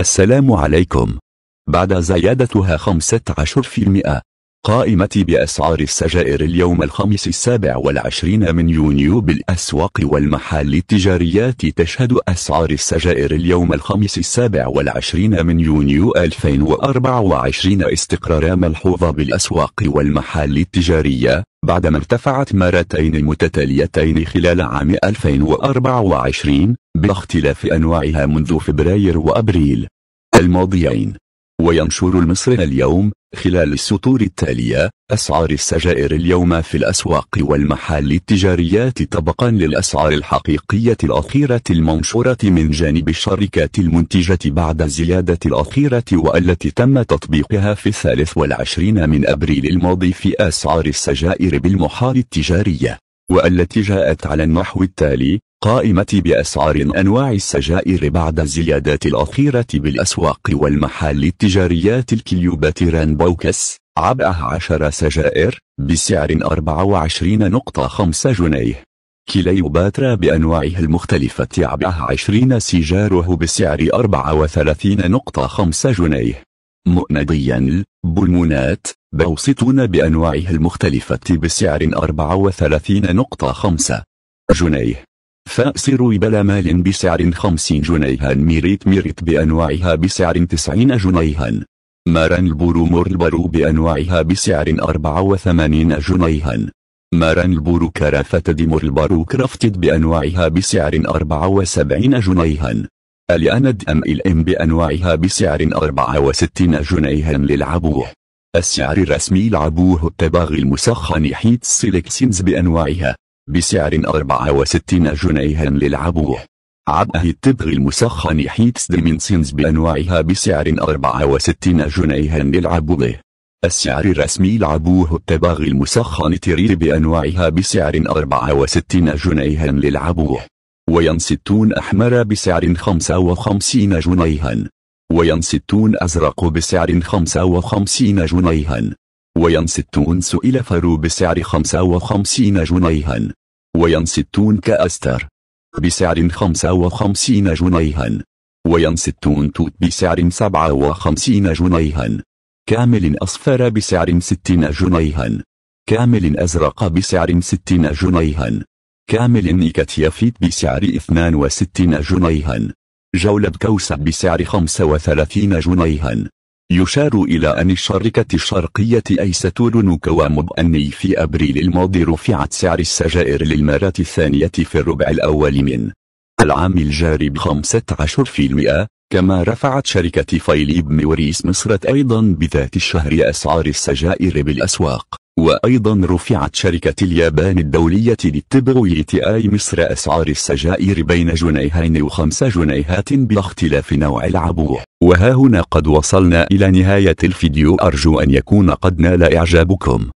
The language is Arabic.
السلام عليكم بعد زيادتها 15% قائمة بأسعار السجائر اليوم الخميس السابع والعشرين من يونيو بالأسواق والمحال التجاريات تشهد أسعار السجائر اليوم الخميس السابع والعشرين من يونيو 2024 استقرار ملحوظ بالأسواق والمحال التجارية بعدما ارتفعت مرتين متتاليتين خلال عام 2024 باختلاف أنواعها منذ فبراير وأبريل الماضيين وينشر المصري اليوم خلال السطور التالية أسعار السجائر اليوم في الأسواق والمحال التجاريات طبقا للأسعار الحقيقية الأخيرة المنشورة من جانب الشركات المنتجة بعد زيادة الأخيرة والتي تم تطبيقها في الثالث والعشرين من أبريل الماضي في أسعار السجائر بالمحال التجارية والتي جاءت على النحو التالي قائمة بأسعار أنواع السجائر بعد الزيادات الأخيرة بالأسواق والمحال التجاريات الكليوبات رانبوكس عبأه 10 سجائر بسعر 24.5 جنيه كليوباترا بأنواعها المختلفة عبأه 20 سيجاره بسعر 34.5 جنيه مؤنديا البلمونات بوسطون بأنواعها المختلفة بسعر 34.5 جنيه فأصير بلا مال بسعر خمسين جنيها ميريت ميريت بأنواعها بسعر تسعين جنيها مارن البرو مربرو بأنواعها بسعر أربعة وثمانين جنيها مارن البورو كرافتد ديمور البرو كرافتد بأنواعها بسعر أربعة وسبعين جنيها الآند أم ال ام بأنواعها بسعر 64 جنيها للعبوه السعر الرسمي لعبوه التباغي المسخن حيت سيلكسينز بأنواعها بسعر 64 جنيها للعبوه عبأه التبغ المسخن هيتس ديمنسينز بأنواعها بسعر 64 جنيها للعبوه السعر الرسمي لعبوه التباغ المسخن تريد بأنواعها بسعر 64 جنيها للعبوه وينستون أحمر بسعر 55 جنيها وينستون أزرق بسعر 55 جنيها وينستون سئل فرو بسعر 55 جنيها وينستون كأستر بسعر 55 جنيها وينستون توت بسعر 57 جنيها كامل أصفر بسعر 60 جنيها كامل أزرق بسعر 60 جنيها كامل نيكاتيافيت بسعر 62 جنيها جولب كوسب بسعر 35 جنيها يشار إلى أن الشركة الشرقية أيستور نوكوامب أني في أبريل الماضي رفعت سعر السجائر للمرة الثانية في الربع الأول من العام الجاري ب 15% كما رفعت شركة فيليب موريس مصرة أيضا بذات الشهر أسعار السجائر بالأسواق وأيضا رفعت شركة اليابان الدولية للتبغيت آي مصر أسعار السجائر بين جنيهين وخمس جنيهات باختلاف نوع العبوة وها هنا قد وصلنا إلى نهاية الفيديو أرجو أن يكون قد نال إعجابكم